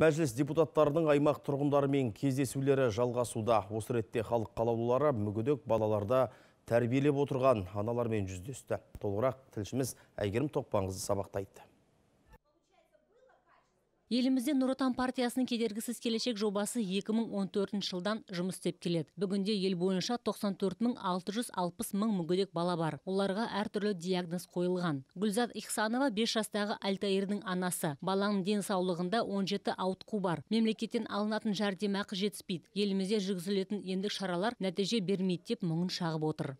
Мәжіліс депутаттарының аймақ тұрғындарымен кездесулері жалғасуда. Осы ретте халық қалаулылары мүгедек балаларда тәрбиелеп отырған аналармен жүздесті. Толығырақ тілшіміз Әйгерім Тоқпаңызды сабақтайды елімізде нұр отан партиясының кедергісіз келешек жобасы 2014 жылдан жұмыс істеп келеді бүгінде ел бойынша 94660 мың мүгедек бала бар оларға әртүрлі диагноз қойылған гүлзат ихсанова 5 жастағы альтаирдің анасы баланың денсаулығында 17 ауытқу бар мемлекеттен алынатын жәрдемақы жетіспейді елімізде жүргізілетін ендік шаралар нәтиже бермейді деп мұңын шағып отыр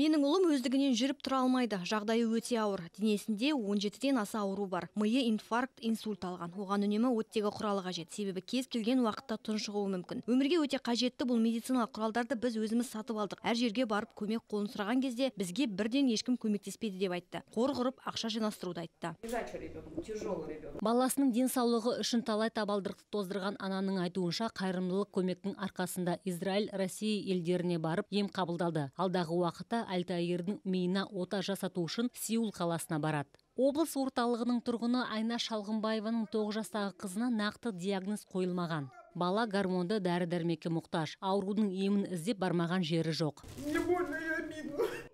менің ұлым өздігінен жүріп тұра алмайды жағдайы өте ауыр денесінде 17-ден аса ауру бар миы инфаркт инсульт алған оған үнемі оттегі құралы қажет себебі кез келген уақытта тұншығуы мүмкін өмірге өте қажетті бұл медициналық құралдарды біз өзіміз сатып алдық әр жерге барып көмек қолын сұраған кезде бізге бірден ешкім көмектеспейді деп айтты қор құрып ақша жинастыруды айтты баласының денсаулығы үшін талай табалдырықты тоздырған ананың айтуынша қайырымдылық көмектің арқасында израиль россия елдеріне барып ем қабылдалды алдағы уақытта әлтайырдың миына ота жасату үшін сеул қаласына барады облыс орталығының тұрғыны айна шалғымбаеваның тоғыз жастағы қызына нақты диагноз қойылмаған бала гормонды дәрі дәрмекке мұқтаж аурудың емін іздеп бармаған жері жоқ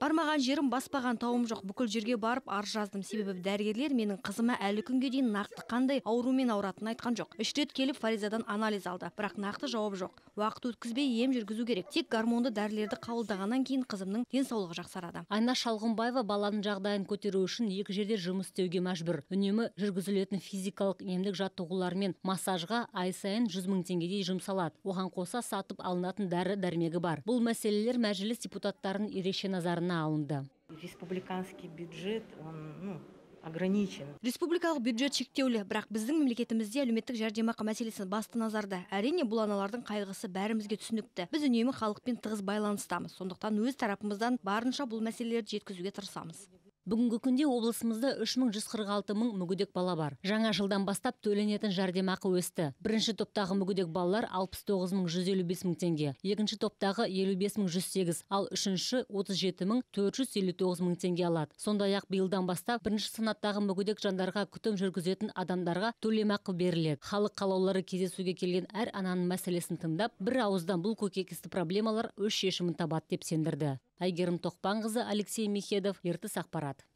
бармаған жерім баспаған тауым жоқ бүкіл жерге барып арыз жаздым себебі дәрігерлер менің қызыма әлі күнге дейін нақты қандай аурумен ауыратынын айтқан жоқ үш рет келіп фаризадан анализ алды бірақ нақты жауап жоқ уақыт өткізбей ем жүргізу керек тек гормонды дәрілерді қабылдағаннан кейін қызымның денсаулығы жақсарады айна шалғымбаева баланың жағдайын көтеру үшін екі жерде жұмыс істеуге мәжбүр үнемі жүргізілетін физикалық емдік жаттығулар мен массажға ай сайын жүз мың теңгедей жұмсалады оған қоса сатып алынатын дәрі дәрмегі бар бұл мәселелер мәжіліс депутаттарының ерекше назарына алынды республиканский бюджет он ну ограничен республикалық бюджет шектеулі бірақ біздің мемлекетімізде әлеуметтік жәрдемақы мәселесі басты назарда әрине бұл аналардың қайғысы бәрімізге түсінікті біз үнемі халықпен тығыз байланыстамыз сондықтан өз тарапымыздан барынша бұл мәселелерді жеткізуге тырысамыз бүгінгі күнде облысымызда үш мың жүз қырық алты мың мүгедек бала бар жаңа жылдан бастап төленетін жәрдемақы өсті бірінші топтағы мүгедек балалар алпыс тоғыз мың жүз елу бес мың теңге екінші топтағы елу бес мың жүз сегіз ал үшінші отыз жеті мың төрт жүз елу тоғыз мың теңге алады сондай ақ биылдан бастап бірінші санаттағы мүгедек жандарға күтім жүргізетін адамдарға төлемақы беріледі халық қалаулары кездесуге келген әр ананың мәселесін тыңдап бір ауыздан бұл көкейкесті проблемалар өз шешімін табады деп сендірді айгерім тоқпанқызы алексей михедов ертіс ақпарат